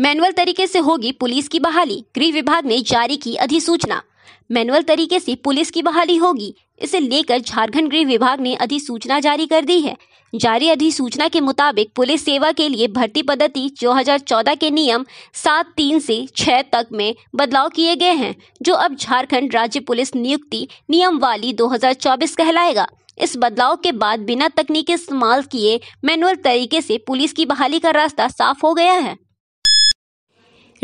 manual तरीके से होगी पुलिस की बहाली गृह विभाग ने जारी की अधिसूचना मैनुअल तरीके से पुलिस की बहाली होगी इसे लेकर झारखंड गृह विभाग ने अधिसूचना जारी कर दी है जारी अधिसूचना के मुताबिक पुलिस सेवा के लिए भर्ती पद्धति 2014 के नियम सात तीन से छह तक में बदलाव किए गए हैं जो अब झारखंड राज्य पुलिस नियुक्ति नियम वाली 2024 कहलाएगा इस बदलाव के बाद बिना तकनीकी इस्तेमाल किए मैनुअल तरीके से पुलिस की बहाली का रास्ता साफ हो गया है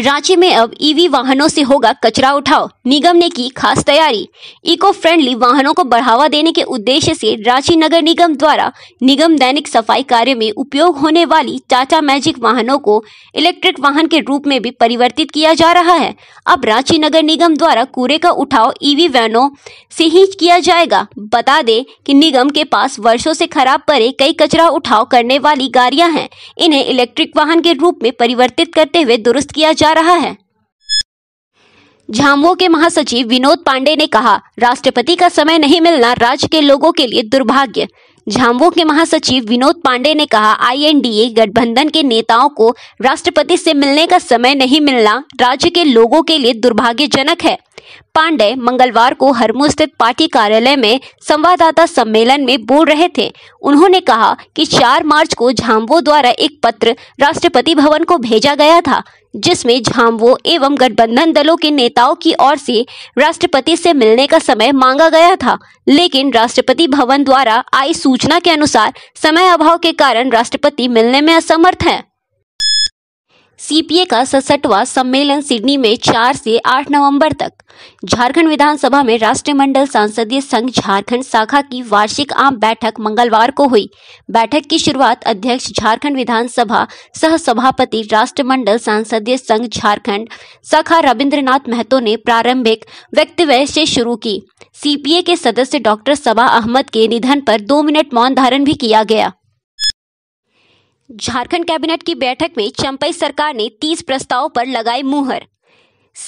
रांची में अब ईवी वाहनों से होगा कचरा उठाओ निगम ने की खास तैयारी इको फ्रेंडली वाहनों को बढ़ावा देने के उद्देश्य से रांची नगर निगम द्वारा निगम दैनिक सफाई कार्य में उपयोग होने वाली टाटा मैजिक वाहनों को इलेक्ट्रिक वाहन के रूप में भी परिवर्तित किया जा रहा है अब रांची नगर निगम द्वारा कूड़े का उठाव ईवी e वैनों से ही किया जाएगा बता दे की निगम के पास वर्षो ऐसी खराब पड़े कई कचरा उठाव करने वाली गाड़ियाँ हैं इन्हें इलेक्ट्रिक वाहन के रूप में परिवर्तित करते हुए दुरुस्त किया जा रहा है झामुओ के महासचिव विनोद पांडे ने कहा राष्ट्रपति का समय नहीं मिलना राज्य के लोगों के लिए दुर्भाग्य झामुओ के महासचिव विनोद पांडे ने कहा आईएनडीए गठबंधन के नेताओं को राष्ट्रपति से मिलने का समय नहीं मिलना राज्य के लोगों के लिए दुर्भाग्यजनक है पांडे मंगलवार को हरमू स्थित पार्टी कार्यालय में संवाददाता सम्मेलन में बोल रहे थे उन्होंने कहा कि 4 मार्च को झाम्बो द्वारा एक पत्र राष्ट्रपति भवन को भेजा गया था जिसमें झामवो एवं गठबंधन दलों के नेताओं की ओर से राष्ट्रपति से मिलने का समय मांगा गया था लेकिन राष्ट्रपति भवन द्वारा आई सूचना के अनुसार समय अभाव के कारण राष्ट्रपति मिलने में असमर्थ हैं सीपीए का सड़सठवा सम्मेलन सिडनी में 4 से 8 नवंबर तक झारखंड विधानसभा में राष्ट्रीय मंडल संसदीय संघ झारखंड शाखा की वार्षिक आम बैठक मंगलवार को हुई बैठक की शुरुआत अध्यक्ष झारखंड विधानसभा सह सभापति राष्ट्रीय मंडल संसदीय संघ झारखंड शाखा रविन्द्रनाथ महतो ने प्रारंभिक वक्तव्य से शुरू की सीपीए के सदस्य डॉक्टर सबा अहमद के निधन पर दो मिनट मौन धारण भी किया गया झारखंड कैबिनेट की बैठक में चंपई सरकार ने 30 प्रस्तावों पर लगाई मुहर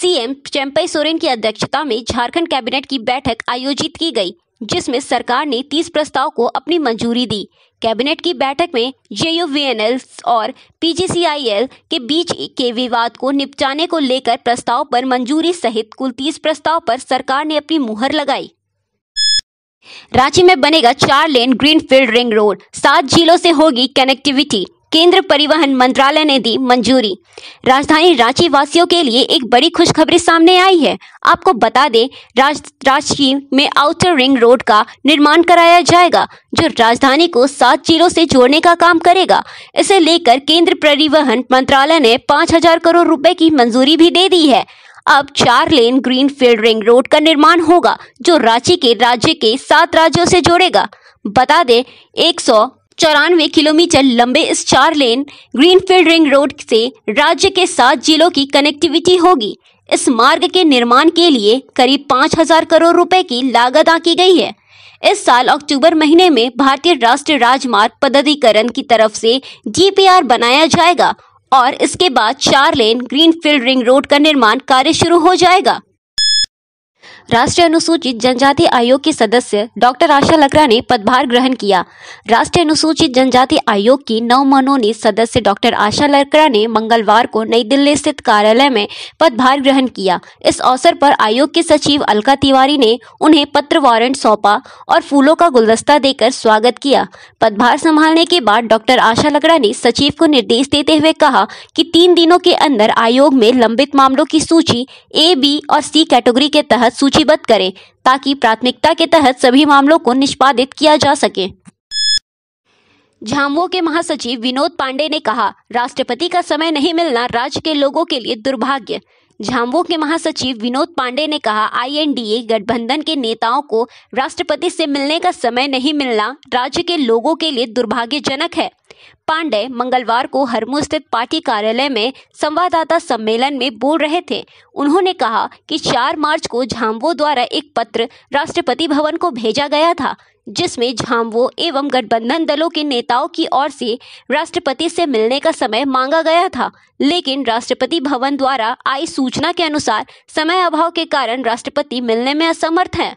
सीएम चंपई सोरेन की अध्यक्षता में झारखंड कैबिनेट की बैठक आयोजित की गई जिसमें सरकार ने 30 प्रस्ताव को अपनी मंजूरी दी कैबिनेट की बैठक में जेयूवीएनएल और पी के बीच के विवाद को निपटाने को लेकर प्रस्ताव पर मंजूरी सहित कुल 30 प्रस्ताव पर सरकार ने अपनी मुहर लगाई रांची में बनेगा चार लेन ग्रीनफील्ड रिंग रोड सात जिलों से होगी कनेक्टिविटी केंद्र परिवहन मंत्रालय ने दी मंजूरी राजधानी रांची वासियों के लिए एक बड़ी खुशखबरी सामने आई है आपको बता दें राज, रांची में आउटर रिंग रोड का निर्माण कराया जाएगा जो राजधानी को सात जिलों से जोड़ने का काम करेगा इसे लेकर केंद्र परिवहन मंत्रालय ने पाँच हजार करोड़ रुपए की मंजूरी भी दे दी है अब चार lane green field ring road का निर्माण होगा जो रांची के राज्य के सात राज्यों से जोड़ेगा बता दें एक चौरानवे किलोमीटर लंबे इस चार लेन ग्रीनफील्ड रिंग रोड से राज्य के सात जिलों की कनेक्टिविटी होगी इस मार्ग के निर्माण के लिए करीब पाँच हजार करोड़ रुपए की लागत आकी गई है इस साल अक्टूबर महीने में भारतीय राष्ट्रीय राजमार्ग पदाधिकरण की तरफ से डीपीआर बनाया जाएगा और इसके बाद चार लेन ग्रीनफील्ड रिंग रोड का निर्माण कार्य शुरू हो जाएगा राष्ट्रीय अनुसूचित जनजाति आयोग की सदस्य डॉक्टर आशा लकड़ा ने पदभार ग्रहण किया राष्ट्रीय अनुसूचित जनजाति आयोग की नव मनोनीत सदस्य डॉक्टर आशा लकड़ा ने मंगलवार को नई दिल्ली स्थित कार्यालय में पदभार ग्रहण किया इस अवसर पर आयोग के सचिव अलका तिवारी ने उन्हें पत्र वारंट सौंपा और फूलों का गुलदस्ता देकर स्वागत किया पदभार संभालने के बाद डॉक्टर आशा लकड़ा ने सचिव को निर्देश देते हुए कहा कि तीन दिनों के अंदर आयोग में लंबित मामलों की सूची ए बी और सी कैटेगरी के तहत सूची सूचीबद्ध करें ताकि प्राथमिकता के तहत सभी मामलों को निष्पादित किया जा सके झामुओं के महासचिव विनोद पांडे ने कहा राष्ट्रपति का समय नहीं मिलना राज्य के लोगों के लिए दुर्भाग्य झामुओ के महासचिव विनोद पांडे ने कहा आईएनडीए गठबंधन के नेताओं को राष्ट्रपति से मिलने का समय नहीं मिलना राज्य के लोगों के लिए दुर्भाग्यजनक है पांडे मंगलवार को हरमू स्थित पार्टी कार्यालय में संवाददाता सम्मेलन में बोल रहे थे उन्होंने कहा कि 4 मार्च को झामवो द्वारा एक पत्र राष्ट्रपति भवन को भेजा गया था जिसमें झामवो एवं गठबंधन दलों के नेताओं की ओर से राष्ट्रपति से मिलने का समय मांगा गया था लेकिन राष्ट्रपति भवन द्वारा आई सूचना के अनुसार समय अभाव के कारण राष्ट्रपति मिलने में असमर्थ हैं